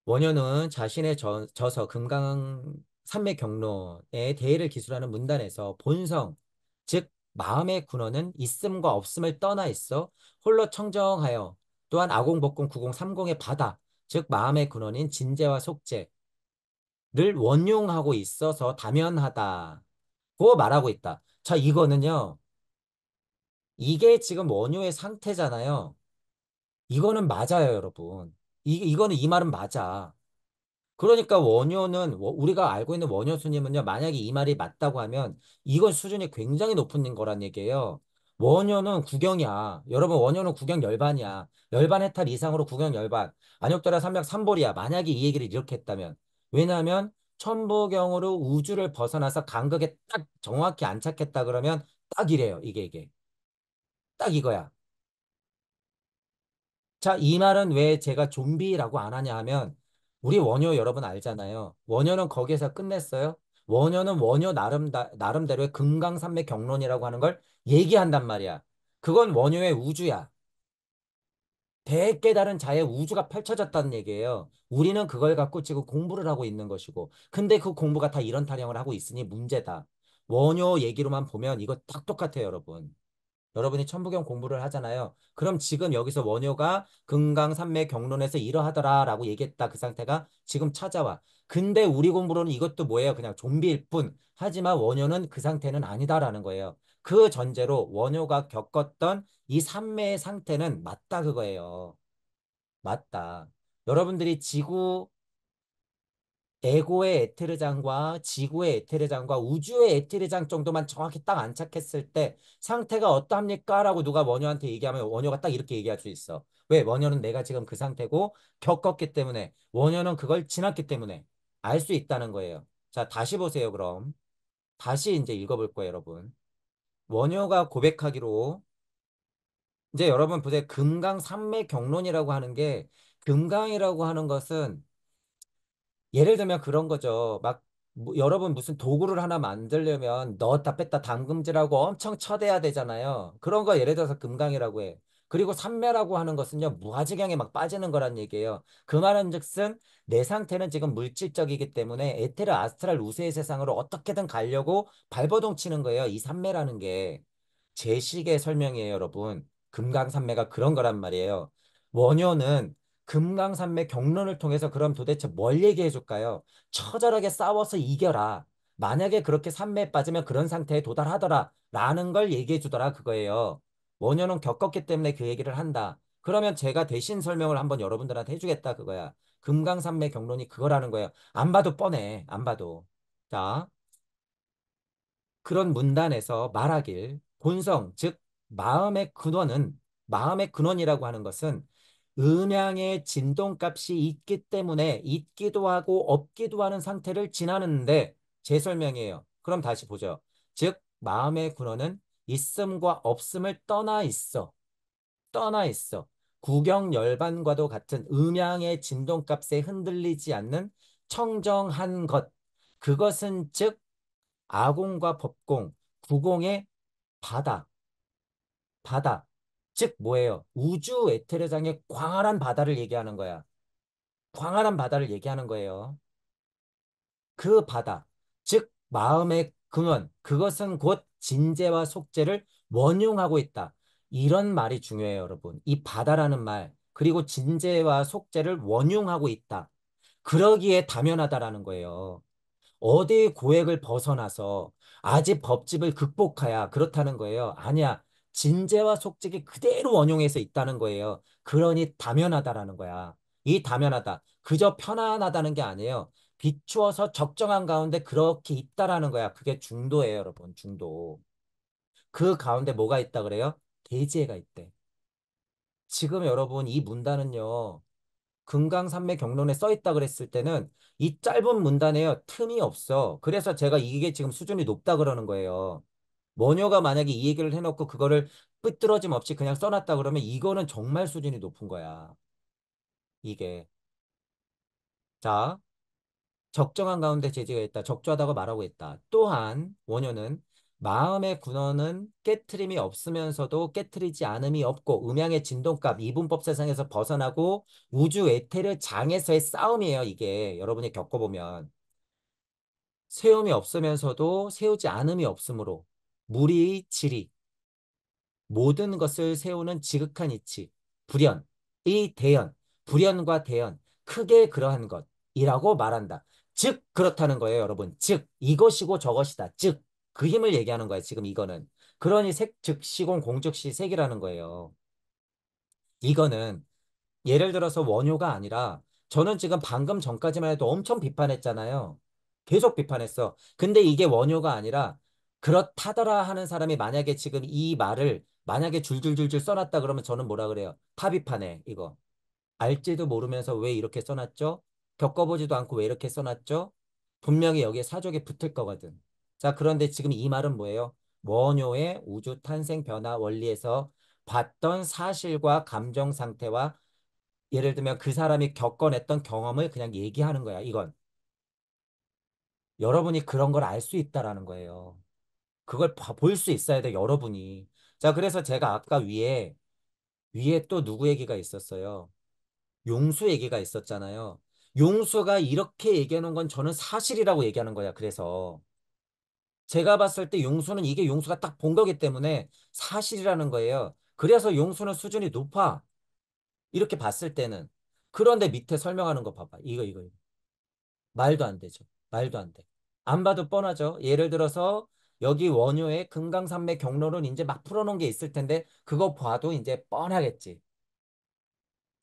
원효는 자신의 저, 저서 금강 산맥 경로의 대의를 기술하는 문단에서 본성, 즉 마음의 군원은 있음과 없음을 떠나 있어 홀로 청정하여 또한 아공복공 9030의 바다 즉 마음의 근원인 진재와 속재를 원용하고 있어서 다면하다고 말하고 있다. 자 이거는요. 이게 지금 원효의 상태잖아요. 이거는 맞아요 여러분. 이, 이거는 이 말은 맞아. 그러니까 원효는 우리가 알고 있는 원효 스님은요. 만약에 이 말이 맞다고 하면 이건 수준이 굉장히 높은 거란 얘기예요. 원효는 구경이야. 여러분 원효는 구경 열반이야. 열반 해탈 이상으로 구경 열반. 안욕따라 삼맥 삼볼이야. 만약에 이 얘기를 이렇게 했다면. 왜냐하면 천보경으로 우주를 벗어나서 간극에 딱 정확히 안착했다 그러면 딱 이래요. 이게 이게. 딱 이거야. 자, 이 말은 왜 제가 좀비라고 안 하냐 하면 우리 원효 여러분 알잖아요. 원효는 거기에서 끝냈어요. 원효는 원효 나름 다, 나름대로의 금강산맥 경론이라고 하는 걸 얘기한단 말이야. 그건 원효의 우주야. 대깨달은 자의 우주가 펼쳐졌다는 얘기예요. 우리는 그걸 갖고 지금 공부를 하고 있는 것이고 근데 그 공부가 다 이런 타령을 하고 있으니 문제다. 원효 얘기로만 보면 이거 딱 똑같아요 여러분. 여러분이 천부경 공부를 하잖아요. 그럼 지금 여기서 원효가 금강산매 경론에서 이러하더라라고 얘기했다. 그 상태가 지금 찾아와. 근데 우리 공부로는 이것도 뭐예요? 그냥 좀비일 뿐. 하지만 원효는 그 상태는 아니다라는 거예요. 그 전제로 원효가 겪었던 이 삼매의 상태는 맞다 그거예요. 맞다. 여러분들이 지구 에고의 에테르장과 지구의 에테르장과 우주의 에테르장 정도만 정확히 딱 안착했을 때 상태가 어떠합니까? 라고 누가 원효한테 얘기하면 원효가 딱 이렇게 얘기할 수 있어. 왜? 원효는 내가 지금 그 상태고 겪었기 때문에 원효는 그걸 지났기 때문에 알 수 있다는 거예요. 자, 다시 보세요, 그럼. 다시 이제 읽어볼 거예요, 여러분. 원효가 고백하기로 이제 여러분 보세요. 금강 삼매 경론이라고 하는 게 금강이라고 하는 것은 예를 들면 그런 거죠. 막 뭐, 여러분 무슨 도구를 하나 만들려면 넣었다 뺐다 담금질하고 엄청 쳐대야 되잖아요. 그런 거 예를 들어서 금강이라고 해. 그리고 산매라고 하는 것은요 무아지경에 막 빠지는 거란 얘기예요. 그 말은즉슨 내 상태는 지금 물질적이기 때문에 에테르 아스트랄 우세의 세상으로 어떻게든 가려고 발버둥치는 거예요. 이산매라는게 제식의 설명이에요, 여러분. 금강산매가 그런 거란 말이에요. 원효는 금강산맥 경론을 통해서 그럼 도대체 뭘 얘기해 줄까요? 처절하게 싸워서 이겨라. 만약에 그렇게 산매에 빠지면 그런 상태에 도달하더라 라는 걸 얘기해 주더라 그거예요. 원효는 겪었기 때문에 그 얘기를 한다. 그러면 제가 대신 설명을 한번 여러분들한테 해주겠다 그거야. 금강산맥 경론이 그거라는 거예요. 안 봐도 뻔해. 안 봐도. 자, 그런 문단에서 말하길 본성 즉 마음의 근원은 마음의 근원이라고 하는 것은 음양의 진동값이 있기 때문에 있기도 하고 없기도 하는 상태를 지나는데 제 설명이에요. 그럼 다시 보죠. 즉 마음의 근원은 있음과 없음을 떠나 있어. 떠나 있어. 구경 열반과도 같은 음양의 진동값에 흔들리지 않는 청정한 것. 그것은 즉 아공과 법공, 구공의 바다. 바다. 즉 뭐예요? 우주 에테르장의 광활한 바다를 얘기하는 거야. 광활한 바다를 얘기하는 거예요. 그 바다, 즉 마음의 근원, 그것은 곧 진재와 속재를 원용하고 있다. 이런 말이 중요해요, 여러분. 이 바다라는 말, 그리고 진재와 속재를 원용하고 있다. 그러기에 당연하다라는 거예요. 어디의 고액을 벗어나서 아직 법집을 극복하야 그렇다는 거예요. 아니야. 진재와 속직이 그대로 원용해서 있다는 거예요. 그러니 다면하다라는 거야. 이 다면하다. 그저 편안하다는 게 아니에요. 비추어서 적정한 가운데 그렇게 있다라는 거야. 그게 중도예요, 여러분. 중도. 그 가운데 뭐가 있다 그래요? 대지혜가 있대. 지금 여러분 이 문단은요. 금강산맥 경론에 써 있다 그랬을 때는 이 짧은 문단에요. 틈이 없어. 그래서 제가 이게 지금 수준이 높다 그러는 거예요. 머녀가 만약에 이 얘기를 해놓고 그거를 삐뚤어짐 없이 그냥 써놨다 그러면 이거는 정말 수준이 높은 거야. 이게. 자, 적정한 가운데 제재가 있다. 적조하다고 말하고 있다. 또한 원효는 마음의 군원은 깨트림이 없으면서도 깨트리지 않음이 없고 음향의 진동값 이분법 세상에서 벗어나고 우주 에테르 장에서의 싸움이에요. 이게 여러분이 겪어보면 세움이 없으면서도 세우지 않음이 없으므로 무리의 지리, 모든 것을 세우는 지극한 이치, 불연이 대연, 불연과 대연, 크게 그러한 것이라고 말한다. 즉 그렇다는 거예요, 여러분. 즉 이것이고 저것이다. 즉 그 힘을 얘기하는 거예요, 지금 이거는. 그러니 색, 즉 시공 공적시 색이라는 거예요. 이거는 예를 들어서 원효가 아니라 저는 지금 방금 전까지만 해도 엄청 비판했잖아요. 계속 비판했어. 근데 이게 원효가 아니라 그렇다더라 하는 사람이 만약에 지금 이 말을 만약에 줄줄줄줄 써놨다 그러면 저는 뭐라 그래요? 탑비판네 이거. 알지도 모르면서 왜 이렇게 써놨죠? 겪어보지도 않고 왜 이렇게 써놨죠? 분명히 여기에 사족에 붙을 거거든. 자 그런데 지금 이 말은 뭐예요? 원효의 우주 탄생 변화 원리에서 봤던 사실과 감정 상태와 예를 들면 그 사람이 겪어냈던 경험을 그냥 얘기하는 거야 이건. 여러분이 그런 걸 알 수 있다라는 거예요. 그걸 볼 수 있어야 돼 여러분이. 자 그래서 제가 아까 위에 위에 또 누구 얘기가 있었어요. 용수 얘기가 있었잖아요. 용수가 이렇게 얘기하는 건 저는 사실이라고 얘기하는 거야. 그래서 제가 봤을 때 용수는 이게 용수가 딱 본 거기 때문에 사실이라는 거예요. 그래서 용수는 수준이 높아. 이렇게 봤을 때는. 그런데 밑에 설명하는 거 봐봐. 이거, 이거, 이거. 말도 안 되죠. 말도 안 돼. 안 봐도 뻔하죠. 예를 들어서 여기 원효의 금강산맥 경로는 이제 막 풀어놓은 게 있을 텐데 그거 봐도 이제 뻔하겠지.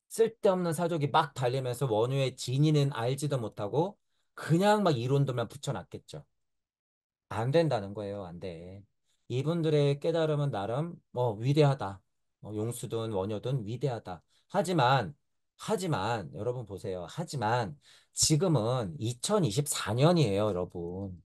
쓸데없는 사족이 막 달리면서 원효의 진위는 알지도 못하고 그냥 막이론도만 붙여놨겠죠. 안 된다는 거예요. 안 돼. 이분들의 깨달음은 나름 뭐 위대하다. 뭐 용수든 원효든 위대하다. 하지만 하지만 여러분 보세요. 하지만 지금은 2024년이에요, 여러분.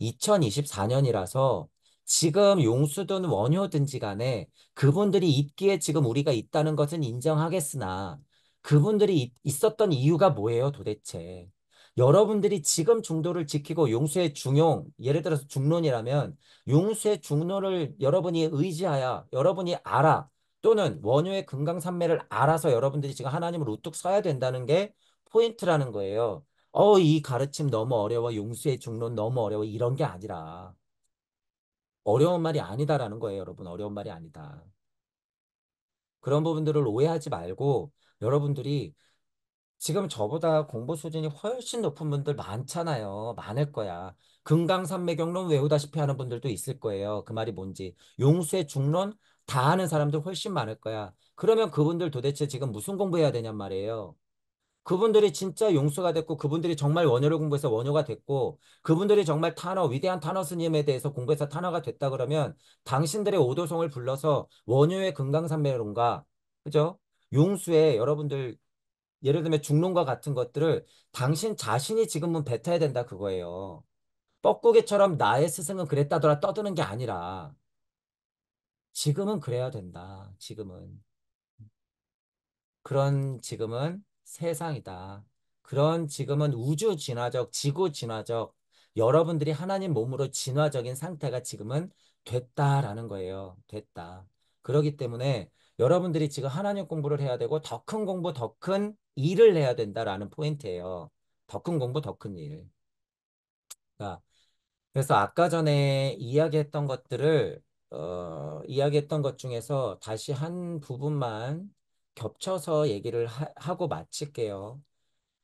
2024년이라서 지금 용수든 원효든지 간에 그분들이 있기에 지금 우리가 있다는 것은 인정하겠으나 그분들이 있, 었던 이유가 뭐예요 도대체? 여러분들이 지금 중도를 지키고 용수의 중용, 예를 들어서 중론이라면 용수의 중론을 여러분이 의지하여 여러분이 알아 또는 원효의 금강산매를 알아서 여러분들이 지금 하나님을 우뚝 서야 된다는 게 포인트라는 거예요. 어, 이 가르침 너무 어려워. 용수의 중론 너무 어려워. 이런 게 아니라 어려운 말이 아니다라는 거예요, 여러분. 어려운 말이 아니다. 그런 부분들을 오해하지 말고 여러분들이 지금 저보다 공부 수준이 훨씬 높은 분들 많잖아요. 많을 거야. 금강산매경론 외우다시피 하는 분들도 있을 거예요. 그 말이 뭔지. 용수의 중론 다 아는 사람들 훨씬 많을 거야. 그러면 그분들 도대체 지금 무슨 공부해야 되냔 말이에요. 그분들이 진짜 용수가 됐고 그분들이 정말 원효를 공부해서 원효가 됐고 그분들이 정말 탄어 위대한 탄어 스님에 대해서 공부해서 탄어가 됐다 그러면 당신들의 오도성을 불러서 원효의 금강산매론과 그죠 용수의 여러분들 예를 들면 중론과 같은 것들을 당신 자신이 지금은 뱉어야 된다 그거예요. 뻐꾸기처럼 나의 스승은 그랬다더라 떠드는 게 아니라 지금은 그래야 된다. 지금은 그런 지금은 세상이다. 그런 지금은 우주 진화적, 지구 진화적, 여러분들이 하나님 몸으로 진화적인 상태가 지금은 됐다라는 거예요. 됐다. 그러기 때문에 여러분들이 지금 하나님 공부를 해야 되고 더 큰 공부, 더 큰 일을 해야 된다라는 포인트예요. 더 큰 공부, 더 큰 일. 그러니까 그래서 아까 전에 이야기했던 것들을 어, 이야기했던 것 중에서 다시 한 부분만 겹쳐서 얘기를 하, 고 마칠게요.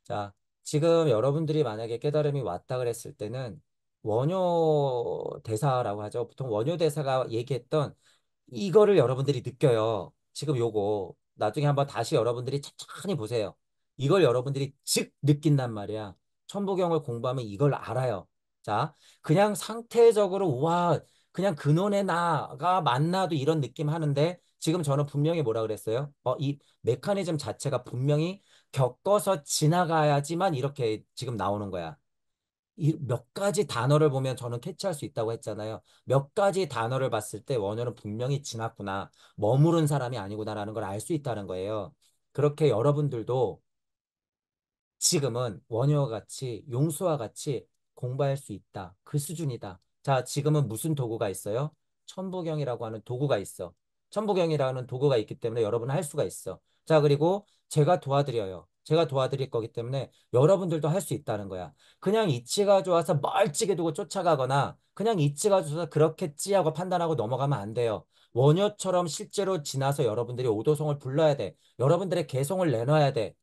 자, 지금 여러분들이 만약에 깨달음이 왔다 그랬을 때는 원효 대사라고 하죠. 보통 원효 대사가 얘기했던 이거를 여러분들이 느껴요. 지금 요거 나중에 한번 다시 여러분들이 천천히 보세요. 이걸 여러분들이 즉 느낀단 말이야. 천부경을 공부하면 이걸 알아요. 자, 그냥 상태적으로 와 그냥 근원의 나가 만나도 이런 느낌 하는데 지금 저는 분명히 뭐라 그랬어요? 어, 이 메커니즘 자체가 분명히 겪어서 지나가야지만 이렇게 지금 나오는 거야. 이 몇 가지 단어를 보면 저는 캐치할 수 있다고 했잖아요. 몇 가지 단어를 봤을 때 원효는 분명히 지났구나. 머무른 사람이 아니구나라는 걸 알 수 있다는 거예요. 그렇게 여러분들도 지금은 원효와 같이 용수와 같이 공부할 수 있다. 그 수준이다. 자, 지금은 무슨 도구가 있어요? 천부경이라고 하는 도구가 있어. 천부경이라는 도구가 있기 때문에 여러분은 할 수가 있어. 자, 그리고 제가 도와드려요. 제가 도와드릴 거기 때문에 여러분들도 할 수 있다는 거야. 그냥 이치가 좋아서 멀찍이 두고 쫓아가거나 그냥 이치가 좋아서 그렇겠지 하고 판단하고 넘어가면 안 돼요. 원효처럼 실제로 지나서 여러분들이 오도성을 불러야 돼. 여러분들의 개성을 내놔야 돼.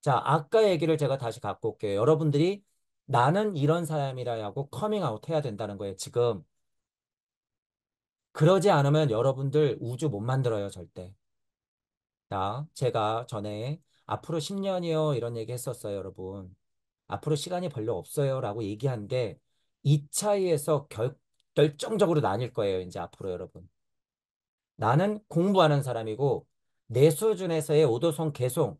자, 아까 얘기를 제가 다시 갖고 올게요. 여러분들이 나는 이런 사람이라 고 커밍아웃 해야 된다는 거예요. 지금 그러지 않으면 여러분들 우주 못 만들어요, 절대. 자, 제가 전에 앞으로 10년이요 이런 얘기 했었어요, 여러분. 앞으로 시간이 별로 없어요 라고 얘기한 게 이 차이에서 결, 결정적으로 나뉠 거예요, 이제 앞으로 여러분. 나는 공부하는 사람이고 내 수준에서의 오도성 개송,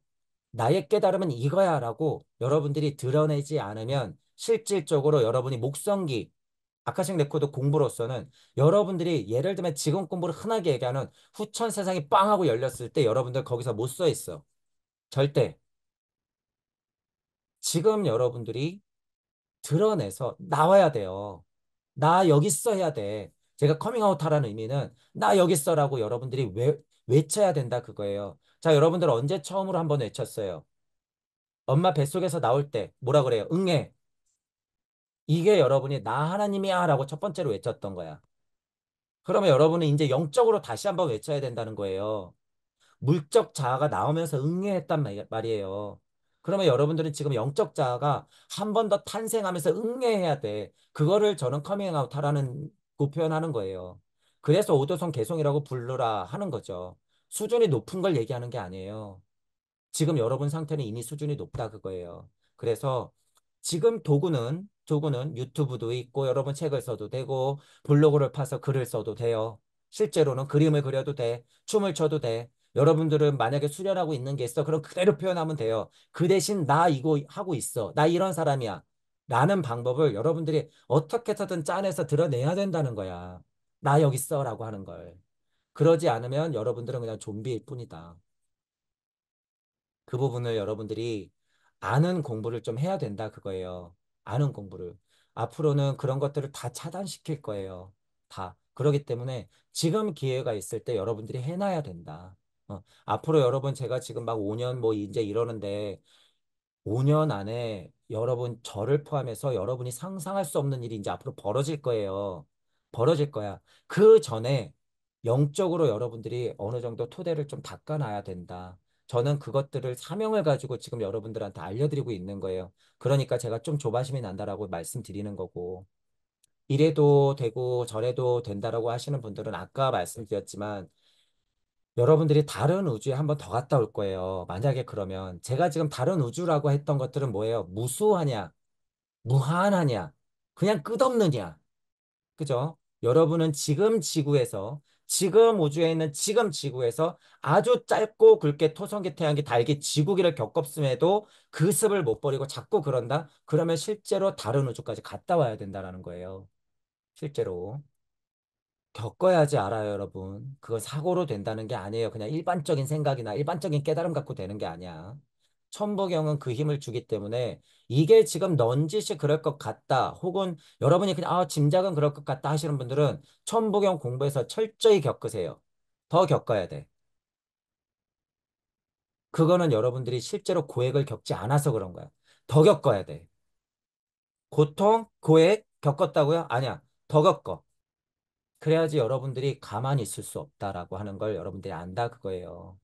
나의 깨달음은 이거야 라고 여러분들이 드러내지 않으면 실질적으로 여러분이 목성기, 아카식 레코드 공부로서는 여러분들이 예를 들면 지금 공부를 흔하게 얘기하는 후천 세상이 빵 하고 열렸을 때 여러분들 거기서 못 써 있어. 절대. 지금 여러분들이 드러내서 나와야 돼요. 나 여기 있어 해야 돼. 제가 커밍아웃 하라는 의미는 나 여기 있어라고 여러분들이 외, 외쳐야 된다 그거예요. 자 여러분들 언제 처음으로 한번 외쳤어요? 엄마 뱃속에서 나올 때 뭐라 그래요? 응애. 이게 여러분이 나 하나님이야 라고 첫 번째로 외쳤던 거야. 그러면 여러분은 이제 영적으로 다시 한번 외쳐야 된다는 거예요. 물적 자아가 나오면서 응애했단 말이에요. 그러면 여러분들은 지금 영적 자아가 한 번 더 탄생하면서 응애해야 돼. 그거를 저는 커밍아웃 하라는 고 표현하는 거예요. 그래서 오도성 개성이라고 부르라 하는 거죠. 수준이 높은 걸 얘기하는 게 아니에요. 지금 여러분 상태는 이미 수준이 높다 그거예요. 그래서 지금 도구는 도구는 유튜브도 있고 여러분 책을 써도 되고 블로그를 파서 글을 써도 돼요. 실제로는 그림을 그려도 돼. 춤을 춰도 돼. 여러분들은 만약에 수련하고 있는 게 있어. 그럼 그대로 표현하면 돼요. 그 대신 나 이거 하고 있어. 나 이런 사람이야. 라는 방법을 여러분들이 어떻게 든 짜내서 드러내야 된다는 거야. 나 여기 있어 라고 하는 걸. 그러지 않으면 여러분들은 그냥 좀비일 뿐이다. 그 부분을 여러분들이 아는 공부를 좀 해야 된다 그거예요. 아는 공부를. 앞으로는 그런 것들을 다 차단시킬 거예요. 다. 그러기 때문에 지금 기회가 있을 때 여러분들이 해놔야 된다. 어, 앞으로 여러분 제가 지금 막 5년 뭐 이제 이러는데 5년 안에 여러분 저를 포함해서 여러분이 상상할 수 없는 일이 이제 앞으로 벌어질 거예요. 벌어질 거야. 그 전에 영적으로 여러분들이 어느 정도 토대를 좀 닦아놔야 된다. 저는 그것들을 사명을 가지고 지금 여러분들한테 알려드리고 있는 거예요. 그러니까 제가 좀 조바심이 난다라고 말씀드리는 거고 이래도 되고 저래도 된다라고 하시는 분들은 아까 말씀드렸지만 여러분들이 다른 우주에 한 번 더 갔다 올 거예요. 만약에 그러면 제가 지금 다른 우주라고 했던 것들은 뭐예요? 무수하냐? 무한하냐? 그냥 끝없느냐? 그죠? 여러분은 지금 지구에서 지금 우주에 있는 지금 지구에서 아주 짧고 굵게 토성기태양기달기 지구기를 겪었음에도 그 습을 못 버리고 자꾸 그런다? 그러면 실제로 다른 우주까지 갔다 와야 된다라는 거예요. 실제로. 겪어야지 알아요, 여러분. 그건 사고로 된다는 게 아니에요. 그냥 일반적인 생각이나 일반적인 깨달음 갖고 되는 게 아니야. 천부경은 그 힘을 주기 때문에 이게 지금 넌지시 그럴 것 같다 혹은 여러분이 그냥 아 짐작은 그럴 것 같다 하시는 분들은 천부경 공부해서 철저히 겪으세요. 더 겪어야 돼. 그거는 여러분들이 실제로 고액을 겪지 않아서 그런 거야. 더 겪어야 돼. 고통, 고액 겪었다고요? 아니야. 더 겪어. 그래야지 여러분들이 가만히 있을 수 없다라고 하는 걸 여러분들이 안다 그거예요.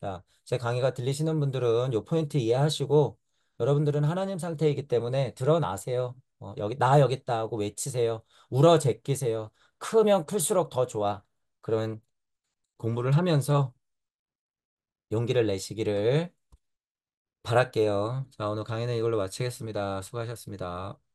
자, 제 강의가 들리시는 분들은 요 포인트 이해하시고 여러분들은 하나님 상태이기 때문에 드러나세요. 어, 여기 나 여기 있다 하고 외치세요. 울어 제끼세요. 크면 클수록 더 좋아. 그런 공부를 하면서 용기를 내시기를 바랄게요. 자, 오늘 강의는 이걸로 마치겠습니다. 수고하셨습니다.